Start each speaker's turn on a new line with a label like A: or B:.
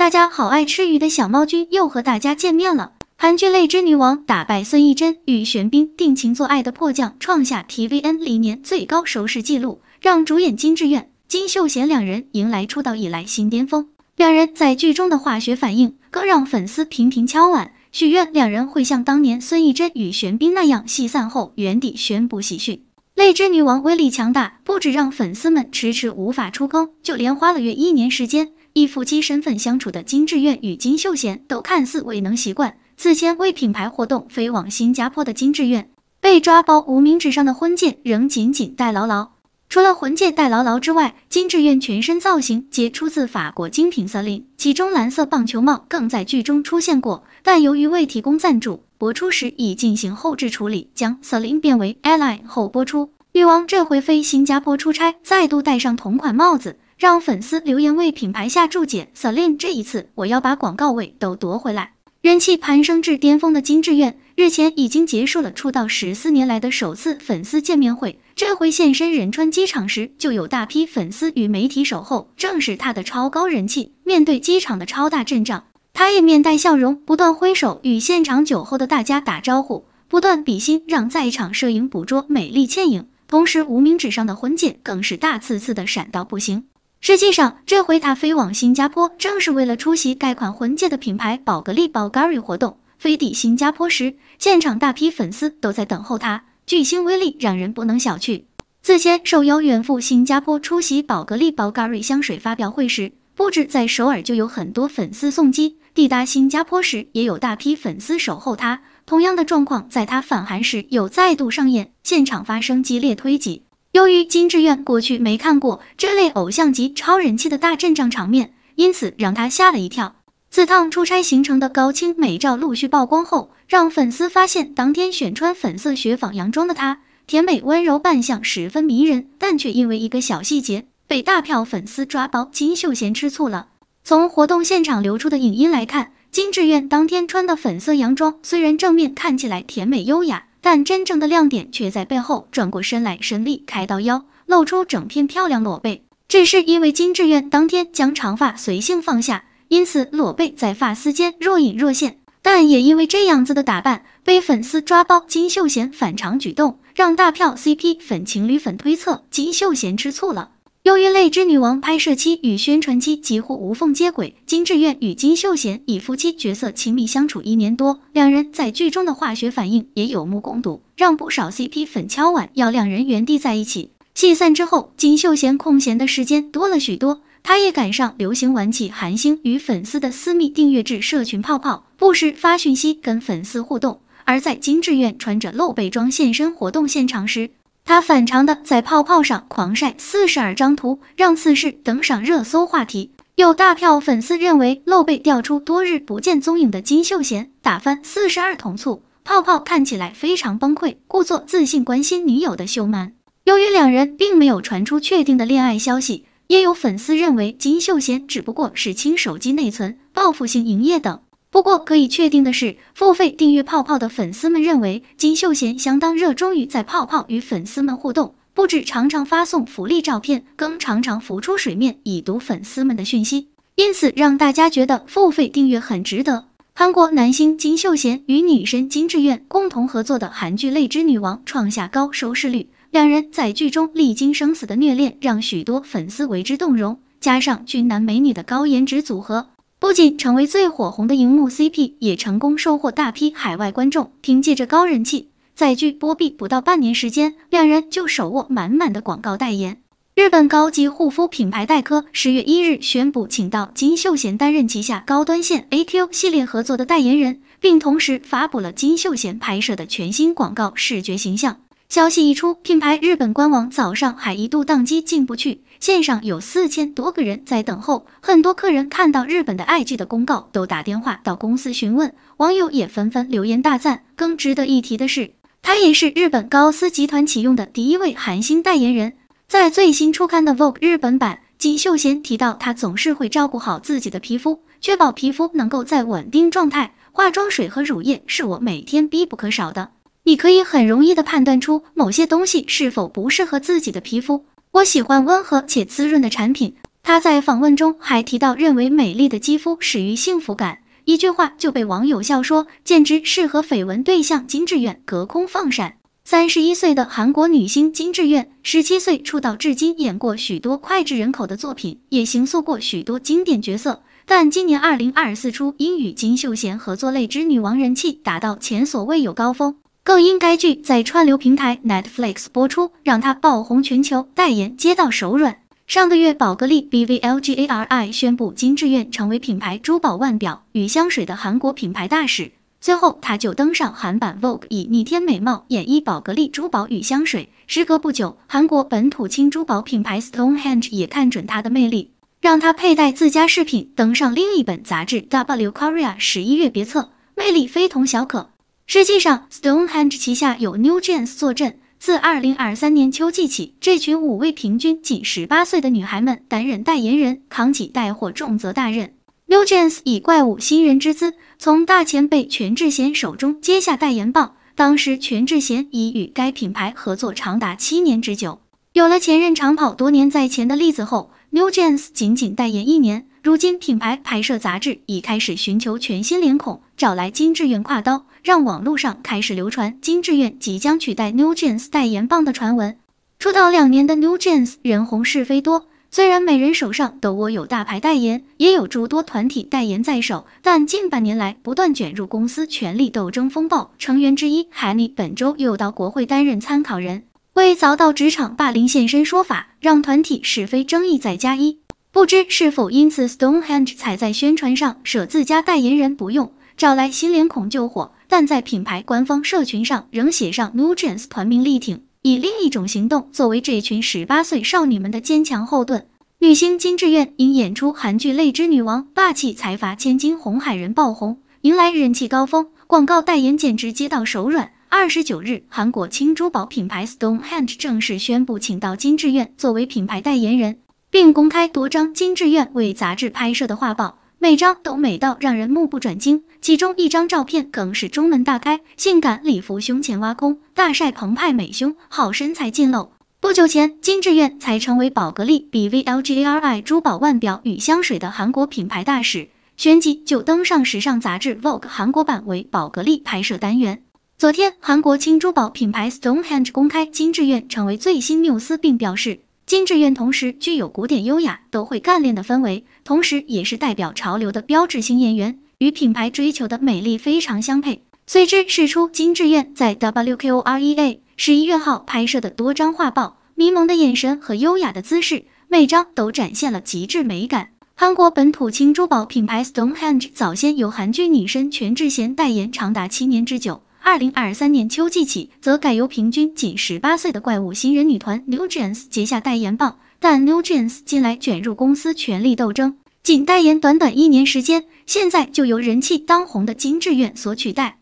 A: 大家好，爱吃鱼的小猫君又和大家见面了。韩剧《泪之女王》打败孙艺珍与玄彬定情做爱的迫降创下 TVN 历年最高收视纪录，让主演金志媛、金秀贤两人迎来出道以来新巅峰。两人在剧中的化学反应更让粉丝频频敲碗许愿，两人会像当年孙艺珍与玄彬那样，戏散后原地宣布喜讯。《泪之女王》威力强大，不止让粉丝们迟迟无法出坑，就连花了约一年时间。以夫妻身份相处的金志媛与金秀贤都看似未能习惯。此前为品牌活动飞往新加坡的金志媛被抓包无名指上的婚戒仍紧紧戴牢牢。除了婚戒戴牢牢之外，金志媛全身造型皆出自法国精品 Celine，其中蓝色棒球帽更在剧中出现过。但由于未提供赞助，播出时已进行后置处理，将 Celine 变为 l Aline 后播出。女王这回飞新加坡出差，再度戴上同款帽子。让粉丝留言为品牌下注解。c e l i n 这一次我要把广告位都夺回来。人气攀升至巅峰的金智媛日前已经结束了出道十四年来的首次粉丝见面会。这回现身仁川机场时，就有大批粉丝与媒体守候，正是她的超高人气。面对机场的超大阵仗，她也面带笑容，不断挥手与现场酒后的大家打招呼，不断比心，让在场摄影捕捉美丽倩影。同时，无名指上的婚戒更是大刺刺的闪到不行。实际上，这回他飞往新加坡，正是为了出席该款婚戒的品牌宝格丽 （Bulgari） 活动。飞抵新加坡时，现场大批粉丝都在等候他，巨星威力让人不能小觑。此前受邀远赴新加坡出席宝格丽 （Bulgari） 香水发表会时，不止在首尔就有很多粉丝送机；抵达新加坡时，也有大批粉丝守候他。同样的状况在他返韩时又再度上演，现场发生激烈推挤。由于金志炫过去没看过这类偶像级超人气的大阵仗场面，因此让他吓了一跳。此趟出差行程的高清美照陆续曝光后，让粉丝发现当天选穿粉色雪纺洋装的她，甜美温柔扮相十分迷人，但却因为一个小细节被大票粉丝抓包，金秀贤吃醋了。从活动现场流出的影音来看，金志愿当天穿的粉色洋装虽然正面看起来甜美优雅。但真正的亮点却在背后转过身来，神力开到腰，露出整片漂亮裸背。这是因为金志媛当天将长发随性放下，因此裸背在发丝间若隐若现。但也因为这样子的打扮，被粉丝抓包金秀贤反常举动，让大票 CP 粉情侣粉推测金秀贤吃醋了。由于《泪之女王》拍摄期与宣传期几乎无缝接轨，金志媛与金秀贤以夫妻角色亲密相处一年多，两人在剧中的化学反应也有目共睹，让不少 CP 粉敲碗要两人原地在一起。戏散之后，金秀贤空闲的时间多了许多，他也赶上流行玩起韩星与粉丝的私密订阅制社群泡泡，不时发讯息跟粉丝互动。而在金志媛穿着露背装现身活动现场时，他反常的在泡泡上狂晒四十二张图，让此事登上热搜话题。有大票粉丝认为，露背掉出多日不见踪影的金秀贤打翻四十二桶醋，泡泡看起来非常崩溃，故作自信关心女友的秀满。由于两人并没有传出确定的恋爱消息，也有粉丝认为金秀贤只不过是清手机内存、报复性营业等。不过可以确定的是，付费订阅泡泡的粉丝们认为金秀贤相当热衷于在泡泡与粉丝们互动，不止常常发送福利照片，更常常浮出水面以读粉丝们的讯息，因此让大家觉得付费订阅很值得。韩国男星金秀贤与女神金智媛共同合作的韩剧《泪之女王》创下高收视率，两人在剧中历经生死的虐恋让许多粉丝为之动容，加上俊男美女的高颜值组合。不仅成为最火红的荧幕 CP，也成功收获大批海外观众。凭借着高人气，在剧播毕不到半年时间，两人就手握满满的广告代言。日本高级护肤品牌黛珂十月一日宣布，请到金秀贤担任旗下高端线 A Q 系列合作的代言人，并同时发布了金秀贤拍摄的全新广告视觉形象。消息一出，品牌日本官网早上还一度宕机，进不去，线上有四千多个人在等候。很多客人看到日本的爱剧的公告，都打电话到公司询问。网友也纷纷留言大赞。更值得一提的是，他也是日本高斯集团启用的第一位韩星代言人。在最新出刊的《Vogue》日本版，金秀贤提到，他总是会照顾好自己的皮肤，确保皮肤能够在稳定状态。化妆水和乳液是我每天必不可少的。你可以很容易地判断出某些东西是否不适合自己的皮肤。我喜欢温和且滋润的产品。他在访问中还提到，认为美丽的肌肤始于幸福感。一句话就被网友笑说，简直是和绯闻对象金志媛隔空放闪。三十一岁的韩国女星金志媛，十七岁出道至今，演过许多脍炙人口的作品，也行塑过许多经典角色。但今年二零二四初，因与金秀贤合作《泪之女王》，人气达到前所未有高峰。更因该剧在串流平台 Netflix 播出，让他爆红全球，代言接到手软。上个月，宝格丽 BVLGARI 宣布金智媛成为品牌珠宝、腕表与香水的韩国品牌大使。最后，他就登上韩版 Vogue，以逆天美貌演绎宝格丽珠宝与香水。时隔不久，韩国本土轻珠宝品牌 Stonehenge 也看准他的魅力，让他佩戴自家饰品登上另一本杂志《W Korea》十一月别册，魅力非同小可。实际上，Stonehenge 旗下有 NewJeans 坐镇。自二零二三年秋季起，这群五位平均仅十八岁的女孩们担任代言人，扛起带货重责大任。NewJeans 以怪物新人之姿，从大前辈全智贤手中接下代言棒。当时全智贤已与该品牌合作长达七年之久。有了前任长跑多年在前的例子后，NewJeans 仅仅代言一年。如今，品牌拍摄杂志已开始寻求全新脸孔，找来金志媛挎刀，让网络上开始流传金志媛即将取代 NewJeans 代言棒的传闻。出道两年的 NewJeans 人红是非多，虽然每人手上都握有大牌代言，也有诸多团体代言在手，但近半年来不断卷入公司权力斗争风暴。成员之一海尼本周又到国会担任参考人，为遭到职场霸凌现身说法，让团体是非争议再加一。不知是否因此，Stonehenge 在宣传上舍自家代言人不用，找来新脸孔救火，但在品牌官方社群上仍写上 n u g e n s 团名力挺，以另一种行动作为这群十八岁少女们的坚强后盾。女星金智媛因演出韩剧《泪之女王》，霸气财阀千金红海人爆红，迎来人气高峰，广告代言简直接到手软。二十九日，韩国轻珠宝品牌 Stonehenge 正式宣布请到金智媛作为品牌代言人。并公开多张金智愿为杂志拍摄的画报，每张都美到让人目不转睛。其中一张照片更是中门大开，性感礼服胸前挖空，大晒澎湃美胸，好身材尽露。不久前，金智愿才成为宝格丽 BVLGARI 珠宝腕表与香水的韩国品牌大使，旋即就登上时尚杂志 Vogue 韩国版为宝格丽拍摄单元。昨天，韩国轻珠宝品牌 Stonehenge 公开金智愿成为最新缪斯，并表示。金智媛同时具有古典优雅、都会干练的氛围，同时也是代表潮流的标志性演员，与品牌追求的美丽非常相配。随之释出金智媛在 W q O R E A 十一月号拍摄的多张画报，迷蒙的眼神和优雅的姿势，每张都展现了极致美感。韩国本土轻珠宝品牌 Stonehenge 早先由韩剧女神全智贤代言长达七年之久。二零二三年秋季起，则改由平均仅十八岁的怪物新人女团 New Jeans 接下代言棒，但 New Jeans 近来卷入公司权力斗争，仅代言短短一年时间，现在就由人气当红的金智媛所取代。